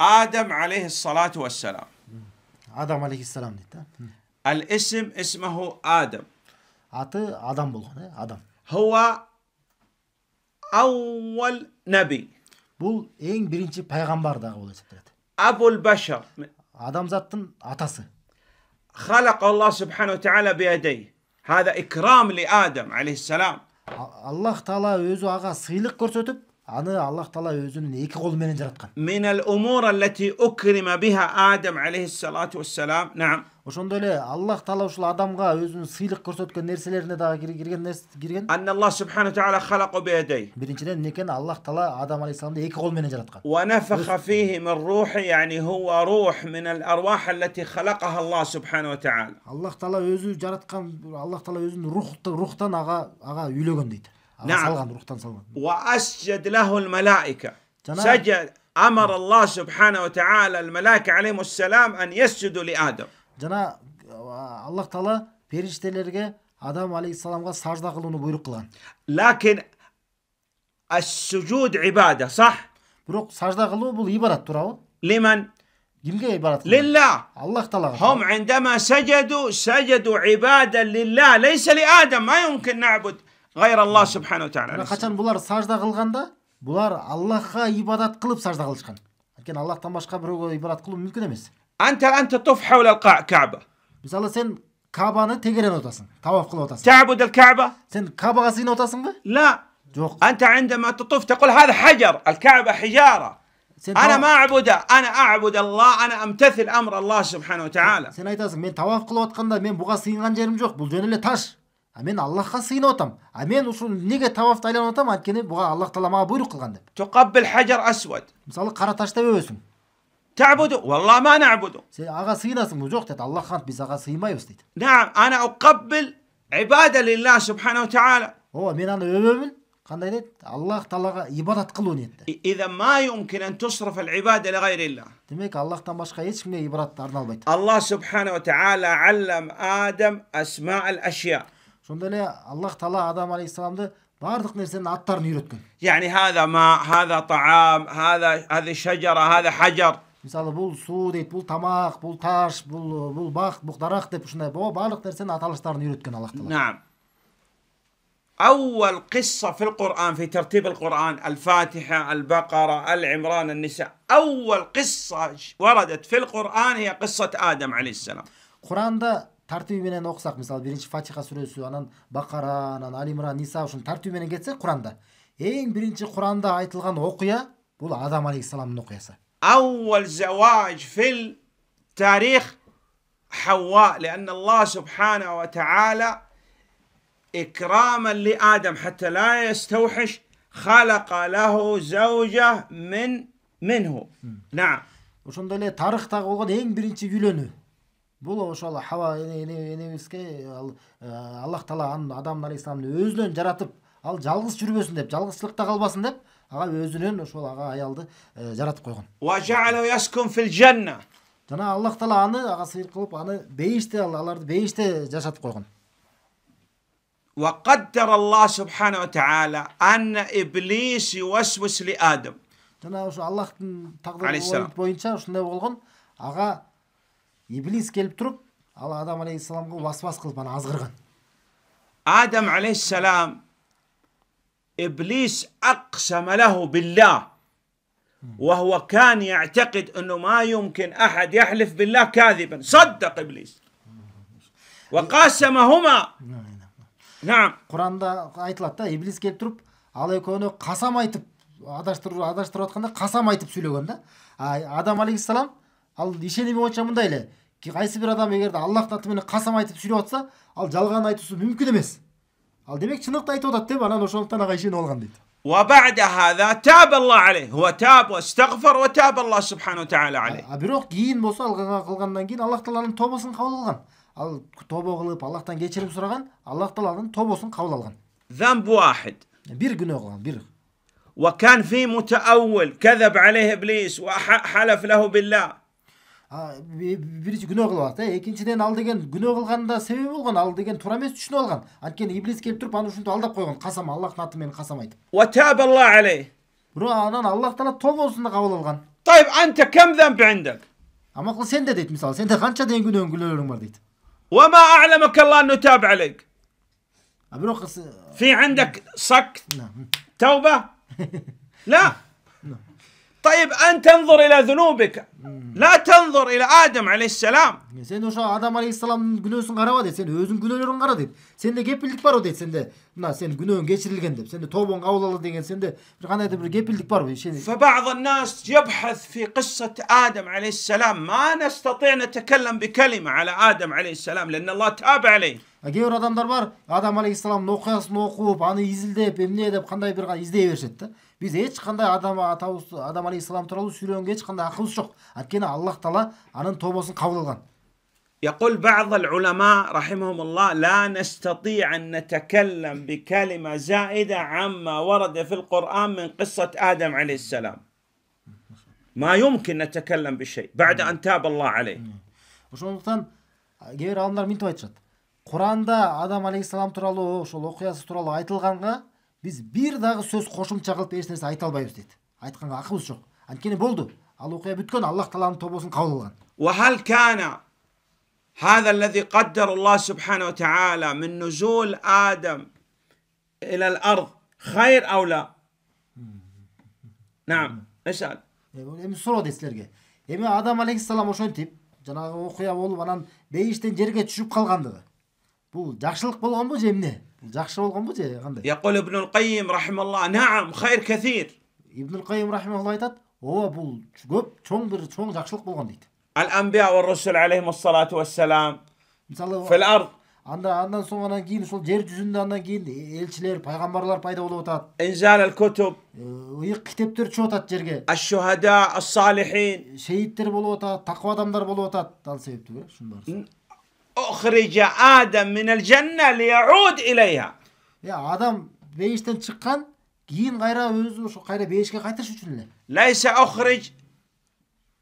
آدم عليه الصلاة والسلام آدم عليه السلام نتا. الاسم اسمه آدم عطي آدم بلغن آدم هو أول نبي بول إين برينشي پیغمبر دا أول أبو البشر آدم ذاتن عطاسي خلق الله سبحانه وتعالى بيديه هذا إكرام لآدم عليه السلام الله تعالى يوزو آغا سيلق كرسوتب аны аллах таала өзүнүн екі колу менен жараткан من الأمور التي أكرم بها آدم عليه الصلاة والسلام نعم ошондой эле аллах таала ушул адамға өзүнүн сыйлық көрсөткөн нерселерине дагы кирген кирген أن الله سبحانه وتعالى خلق بيديه биринчиден эмне аллах таала адам алейхисаламды эки кол менен жараткан ونفخ فيه من روحه يعني هو روح من الأرواح التي خلقها الله سبحانه وتعالى аллах таала өзү жараткан аллах таала өзүнүн рух рухтан ага ага үйлөгөн дейт نعم وأسجد له الملائكة تمام. سجد أمر الله سبحانه وتعالى الملائكة عليهم السلام أن يسجدوا لآدم جنا الله تعالى периштелерге адам алейхисаламға сажда қылуны бұйрық қылған ләкин السجود عبادة صح بروق سجدة قلو بول إبارات تراو لمن كمكي إبارات لله الله تعالى هم عندما سجدوا سجدوا عبادة لله ليس لآدم ما يمكن نعبد غير الله سبحانه وتعالى качан булар сажда кылганда булар аллахка ибадат кылып сажда кылышкан анткени аллахтан башка бирөөгө ибадат кылуу мүмкүн эмес انت الان تطوف حول الكعبه مثلا سن كعبانا تجرن اوتاسن تواف قل اوتاسن تعبد الكعبه سن كعبة غزين اوتاسن بي لا جوخ انت عندما تطوف تقول هذا حجر الكعبه حجاره انا ما اعبد انا اعبد الله انا امتثل امر الله سبحانه وتعالى سن ايتاسن من تواف قل اوتقاندا من بوغا سينغان جيرم جوخ بول جون تاش мен аллахка сыйынып атам а мен ушул эмнеге табафты айланып атам анткени буга аллах таала мага буйрук кылган деп тукаббил хажар асвад мисалы кара ташты өбөсүң تعبده والله ما نعبده سي اغا سيناسم وجوق تت الله خانت بس اغا سيما يوستيت نعم انا اقبل عباده لله سبحانه وتعالى هو من انا يؤمن قال نيت الله تعالى عبادة قلون يت اذا ما يمكن ان تصرف العباده لغير الله دمك الله تن başka hiç kimle ibadet arnalmaydı الله سبحانه وتعالى علم ادم اسماء الاشياء ошондой эле аллах таала адам алейхисаламды баардык нерсенин аттарын үйрөткөн يعني هذا ماء هذا طعام هذا هذه شجرة هذا حجر мисалы бул суу дейт бул тамак бул таш бул бул бак бул дарак деп ушундай ооба баардык нерсенин аталыштарын үйрөткөн аллах таала نعم أول قصة في القرآن في ترتيب القرآن الفاتحة البقرة العمران النساء أول قصة وردت في القرآن هي قصة آدم عليه السلام Kur'an'da тартиби менен окусак мисалы биринчи фатиха сүрөсү анан бакара анан али имран ниса ушул тартиби менен кетсек куранда эң биринчи куранда айтылган окуя бул адам алейхисаламдын окуясы أول زواج في التاريخ حواء لأن الله سبحانه وتعالى إكراما لآدم حتى لا يستوحش خلق له زوجة من منه نعم ошондой эле тарыхтагы болгон эң биринчи үйлөнүү бұл ошол хава энебизге ал э, аллах таала анын адам алейхисаламды өзүнөн жаратып ал жалгыз жүрбөсүн деп жалгызчылыкта калбасын деп ага өзүнөн ошол ага аялды э, жаратып койгон жана аллах таала аны ага сыйр кылып аны бейиште аларды бейиште жашатып койгон жана ушу аллахтын тагдыры боюнча ушундай болгон ага иблис келіп тұрып ал адам алейхисаламға уасвас қылып ана азғырған адам алейхисалам ابليس اقسم له بالله وهو كان يعتقد انه ما يمكن احد يحلف بالله كاذبا صدق ابليس وقاسمهما نعم құранда айтылады да иблис келіп тұрып ал екеуіне қасам айтып адаштырып адаштырып жатқанда қасам айтып сөйлеген да адам алейхисалам ал ишеними койчумун да эле кайсы бир адам эгерде аллахтын аты менен касам айтып сүйлөп атса ал жалган айтуусу мүмкүн эмес ал демек чындыкты айтып атат деп анан ошондуктан ага ишенип алган дейт وبعد هذا تاب الله عليه هو تاب واستغفر وتاب الله سبحانه وتعالى عليه бирок кийин болсо алгага кылгандан кийин аллах тааланын тобосун кабыл алган ал тобо кылып аллахтан кечирим сураган аллах тааланын тобосун кабыл алган ذنب واحد бир күнөө кылган бир وكان في متأول كذب عليه إبليس وحلف له بالله биринчи күнөө кылып алат э экинчиден ал деген күнөө қылғанда себеби болгон ал деген туура эмес түшүнүп алган анткени иблис келип туруп аны ушинтип алдап койгон касам аллахтын аты менен касам айтып алей анан аллах таала тобосунда кабыл алган тайип анте кем индек сенде дейт мисалы сенде канча деген күнәң күнөөлөрүң бар дейт ан алейк бирок тауба ла طيب أن تنظر إلى ذنوبك لا تنظر إلى آدم aleyhisselam. Sen o Adam Aleyhisselam'ın günahısını karava de. Sen özün günahlarını kara de. Sende kepillik var o de. Sende bunlar senin günahın geçirilgen de. Sende tobon avlalı degen. Sende bir kanay bir kepillik var. Şey. فبعض الناس يبحث في قصة آدم عليه السلام ما نستطيع نتكلم بكلمة على آدم عليه السلام لأن الله تاب عليه. Кейбір адамдар бар, Адам алейхисаламның оқиясын оқып, аны изілдеп, емне деп қандай бір қана іздей берішеді да. биз эч кандай адам атабыз адам алейхисалам тууралуу сүйлөгөнгө эч кандай акыбыз жок анткени аллах таала анын тобосун кабыл алган يقول بعض العلماء رحمهم الله لا نستطيع أن نتكلم بكلمة زائدة عما ورد في القرآن من قصة آدم عليه السلام ما يمكن نتكلم بشيء بعد أن تاب الله عليه ошондуктан кээ бир аалымдар мынтип айтышат куранда адам алейхисалам тууралуу ошол окуясы тууралуу айтылганга біз бір дағы сөз қосымша қылып ешнәрсе айта албаймыз деді айтқанға ақыбыз жоқ анткени болды ал оқиға бүткөн аллах тааланын тобосын кабыл алған وهل كان هذا الذي قدر الله سبحانه وتعالى من نزول آدم إلى الأرض خير أو لا؟ نعم اسأل эми суроо силерге эми адам алейхисалам ошентип жанагы окуя болуп анан бейиштен жерге түшүп калгандыгы бул жакшылык болгонбу же эмне жақсы болған ба же қандай يقول ابن القيم خير ибн қайым рахималла айтады о бұл көп чоң бір чоң жақсылық болған дейді анда андан соң анан кейін сол жер жүзінде андан кейін елшілер пайғамбарлар пайда болуп атат ыйык э, китептер түшүп атат жерге ас салихин шейиттер болуп адамдар болып атат ал себепті أخرج آدم من الجنة ليعود إليها يا آدم بيشتن شقان كين غيرا وزو شو غيرا بيشكا غيرا شو ليس أخرج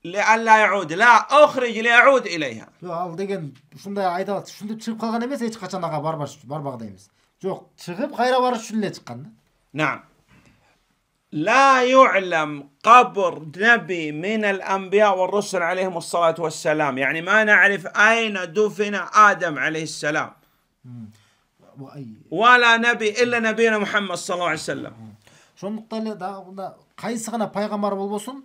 لئلا يعود لا أخرج ليعود إليها لا أولدين شنو يا عيدا شنو تشيب قاغا نمس هيك قاتشا نغا باربا باربا غدا نمس شو تشيب غيرا ورا شنو نتقن نعم لا يعلم قبر نبي من الانبياء والرسل عليهم الصلاه والسلام، يعني ما نعرف اين دفن ادم عليه السلام. ولا نبي الا نبينا محمد صلى الله عليه وسلم. شو مطلع قيسغنا بايغامار بولبوسون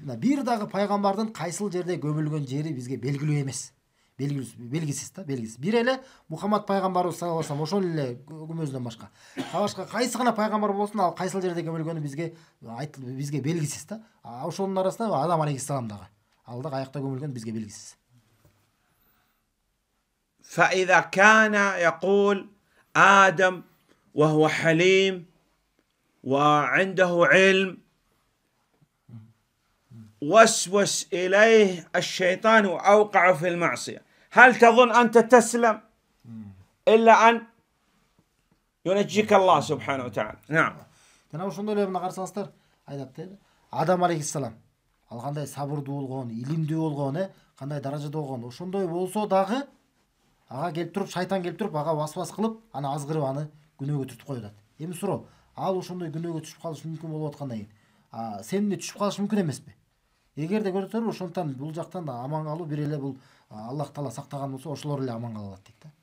بير داغ بايغامار دن قيسل جيردي جيري بيزغي بيلغلو белгісіз белгісіз да белгісіз бір елі мұхаммад пайғамбарымыз саллаллаху алейхи ошол эле көмөзүнөн башка башка кайсы гана пайгамбар болсун ал кайсыл жерде көмүлгөнү бизге айтыл бизге белгисиз да ошонун арасында адам алейхисалам дагы ал дагы аякта көмүлгөн бизге белгисиз فإذا كان يقول آدم وهو حليم وعنده علم وسوس إليه الشيطان وأوقعه في المعصية هل تظن أنت تسلم إلا أن ينجيك الله سبحانه وتعالى نعم жаңа ошондой эле мына карасаңыздар айтат да адам алейхисалам ал кандай сабырдуу болгон илимдүү болгон э кандай даражада болгон ошондой болсо дагы ага келип туруп шайтан келип туруп ага васвас кылып аны азгырып аны күнөөгө түртүп коюп атат эми суроо ал ошондой күнөөгө түшүп калышы мүмкүн болуп аткандан кийин сен эмне түшүп калышы мүмкүн эмеспи эгерде көрсөтөр ошондуктан бул жактан аман калуу бир эле бул аллах тағала сақтаған болса ошолор эле аман алат дейт да